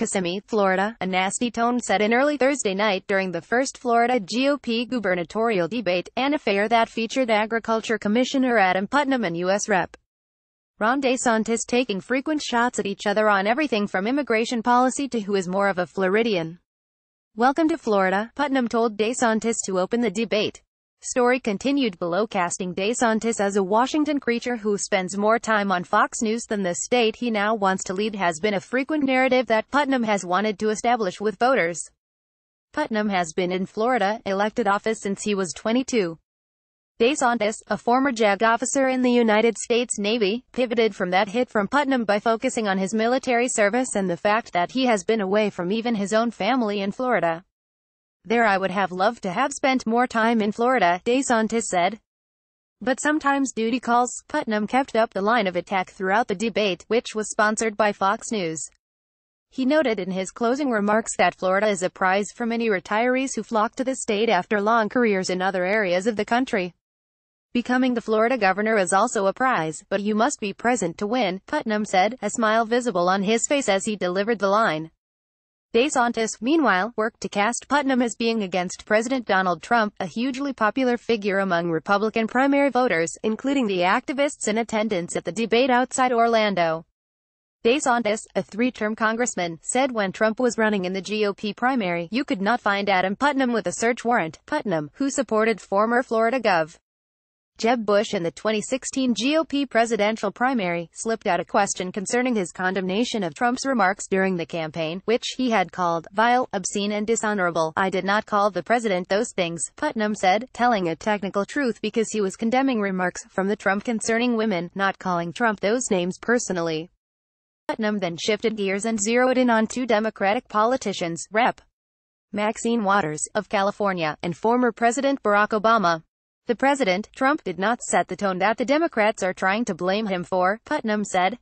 Kissimmee, Florida, a nasty tone set in early Thursday night during the first Florida GOP gubernatorial debate, an affair that featured Agriculture Commissioner Adam Putnam and U.S. Rep. Ron DeSantis taking frequent shots at each other on everything from immigration policy to who is more of a Floridian. Welcome to Florida, Putnam told DeSantis to open the debate. Story continued below casting DeSantis as a Washington creature who spends more time on Fox News than the state he now wants to lead has been a frequent narrative that Putnam has wanted to establish with voters. Putnam has been in Florida, elected office since he was 22. DeSantis, a former JAG officer in the United States Navy, pivoted from that hit from Putnam by focusing on his military service and the fact that he has been away from even his own family in Florida. There I would have loved to have spent more time in Florida, DeSantis said. But sometimes duty calls. Putnam kept up the line of attack throughout the debate, which was sponsored by Fox News. He noted in his closing remarks that Florida is a prize for many retirees who flock to the state after long careers in other areas of the country. Becoming the Florida governor is also a prize, but you must be present to win, Putnam said, a smile visible on his face as he delivered the line. DeSantis, meanwhile, worked to cast Putnam as being against President Donald Trump, a hugely popular figure among Republican primary voters, including the activists in attendance at the debate outside Orlando. DeSantis, a three-term congressman, said when Trump was running in the GOP primary, you could not find Adam Putnam with a search warrant. Putnam, who supported former Florida Gov. Jeb Bush in the 2016 GOP presidential primary, slipped out a question concerning his condemnation of Trump's remarks during the campaign, which he had called vile, obscene and dishonorable. I did not call the president those things, Putnam said, telling a technical truth because he was condemning remarks from the Trump concerning women, not calling Trump those names personally. Putnam then shifted gears and zeroed in on two Democratic politicians, Rep. Maxine Waters, of California, and former President Barack Obama. The president, Trump, did not set the tone that the Democrats are trying to blame him for, Putnam said.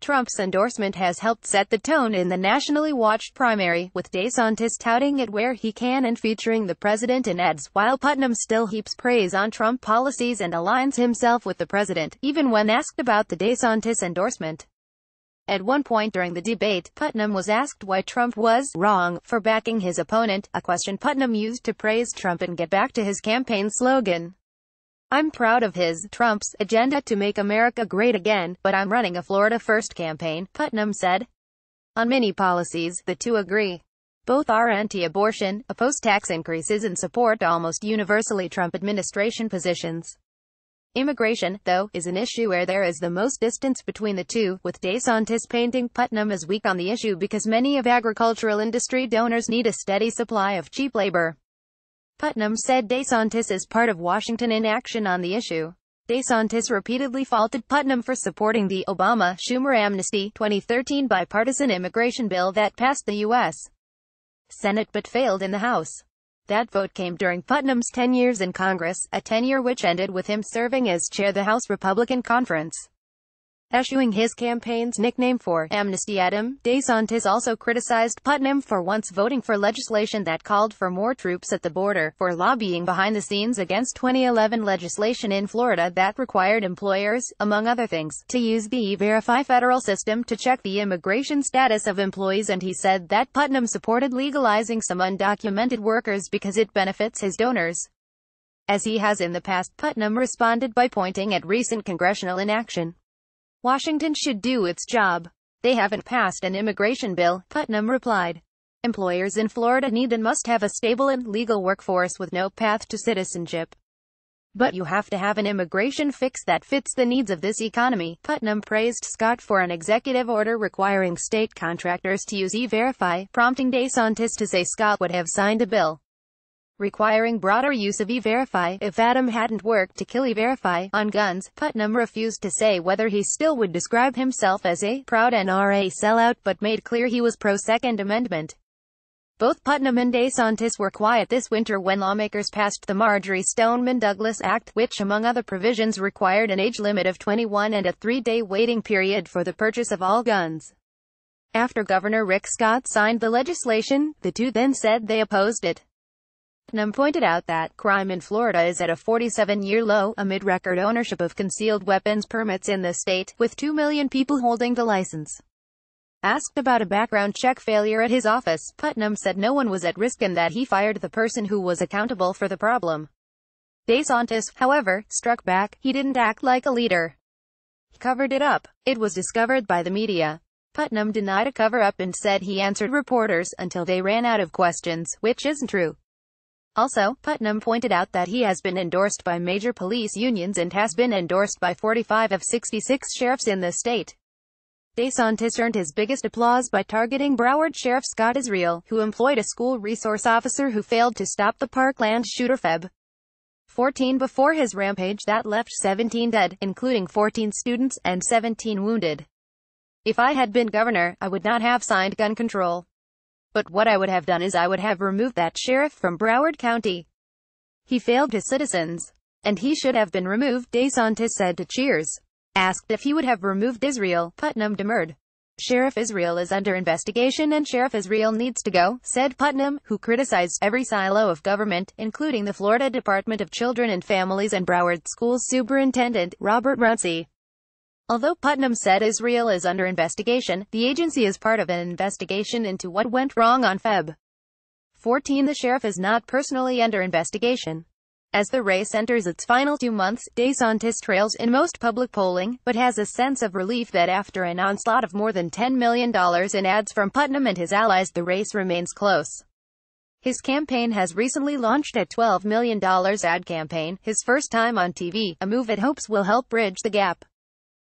Trump's endorsement has helped set the tone in the nationally watched primary, with DeSantis touting it where he can and featuring the president in ads, while Putnam still heaps praise on Trump policies and aligns himself with the president, even when asked about the DeSantis endorsement. At one point during the debate, Putnam was asked why Trump was wrong for backing his opponent, a question Putnam used to praise Trump and get back to his campaign slogan. I'm proud of his, Trump's, agenda to make America great again, but I'm running a Florida First campaign, Putnam said. On many policies, the two agree. Both are anti-abortion, oppose tax increases and support almost universally Trump administration positions. Immigration, though, is an issue where there is the most distance between the two, with DeSantis painting Putnam as weak on the issue because many of agricultural industry donors need a steady supply of cheap labor. Putnam said DeSantis is part of Washington inaction on the issue. DeSantis repeatedly faulted Putnam for supporting the Obama-Schumer amnesty 2013 bipartisan immigration bill that passed the U.S. Senate but failed in the House. That vote came during Putnam's 10 years in Congress, a tenure which ended with him serving as chair of the House Republican Conference. Eschewing his campaign's nickname for Amnesty Adam, DeSantis also criticized Putnam for once voting for legislation that called for more troops at the border, for lobbying behind the scenes against 2011 legislation in Florida that required employers, among other things, to use the E-Verify federal system to check the immigration status of employees and he said that Putnam supported legalizing some undocumented workers because it benefits his donors. As he has in the past, Putnam responded by pointing at recent congressional inaction. Washington should do its job. They haven't passed an immigration bill, Putnam replied. Employers in Florida need and must have a stable and legal workforce with no path to citizenship. But you have to have an immigration fix that fits the needs of this economy. Putnam praised Scott for an executive order requiring state contractors to use E-Verify, prompting DeSantis to say Scott would have signed a bill requiring broader use of E-Verify. If Adam hadn't worked to kill E-Verify on guns, Putnam refused to say whether he still would describe himself as a proud NRA sellout but made clear he was pro-Second Amendment. Both Putnam and DeSantis were quiet this winter when lawmakers passed the Marjorie Stoneman Douglas Act, which among other provisions required an age limit of 21 and a three-day waiting period for the purchase of all guns. After Governor Rick Scott signed the legislation, the two then said they opposed it. Putnam pointed out that crime in Florida is at a 47-year low, amid record ownership of concealed weapons permits in the state, with 2 million people holding the license. Asked about a background check failure at his office, Putnam said no one was at risk and that he fired the person who was accountable for the problem. DeSantis, however, struck back, he didn't act like a leader. He covered it up. It was discovered by the media. Putnam denied a cover-up and said he answered reporters until they ran out of questions, which isn't true. Also, Putnam pointed out that he has been endorsed by major police unions and has been endorsed by 45 of 66 sheriffs in the state. DeSantis earned his biggest applause by targeting Broward Sheriff Scott Israel, who employed a school resource officer who failed to stop the Parkland shooter Feb. 14 before his rampage that left 17 dead, including 14 students, and 17 wounded. If I had been governor, I would not have signed gun control. But what I would have done is I would have removed that sheriff from Broward County. He failed his citizens. And he should have been removed, DeSantis said to Cheers. Asked if he would have removed Israel, Putnam demurred. Sheriff Israel is under investigation and Sheriff Israel needs to go, said Putnam, who criticized every silo of government, including the Florida Department of Children and Families and Broward School Superintendent, Robert Runcie. Although Putnam said Israel is under investigation, the agency is part of an investigation into what went wrong on Feb. 14 the sheriff is not personally under investigation. As the race enters its final two months, DeSantis trails in most public polling, but has a sense of relief that after an onslaught of more than $10 million in ads from Putnam and his allies the race remains close. His campaign has recently launched a $12 million ad campaign, his first time on TV, a move it hopes will help bridge the gap.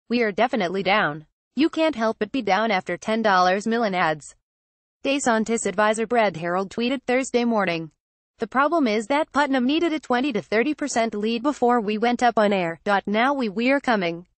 We are definitely down. You can't help but be down after $10 million ads. DeSantis advisor Brad Harold tweeted Thursday morning. The problem is that Putnam needed a 20 to 30% lead before we went up on air. Now we we're coming.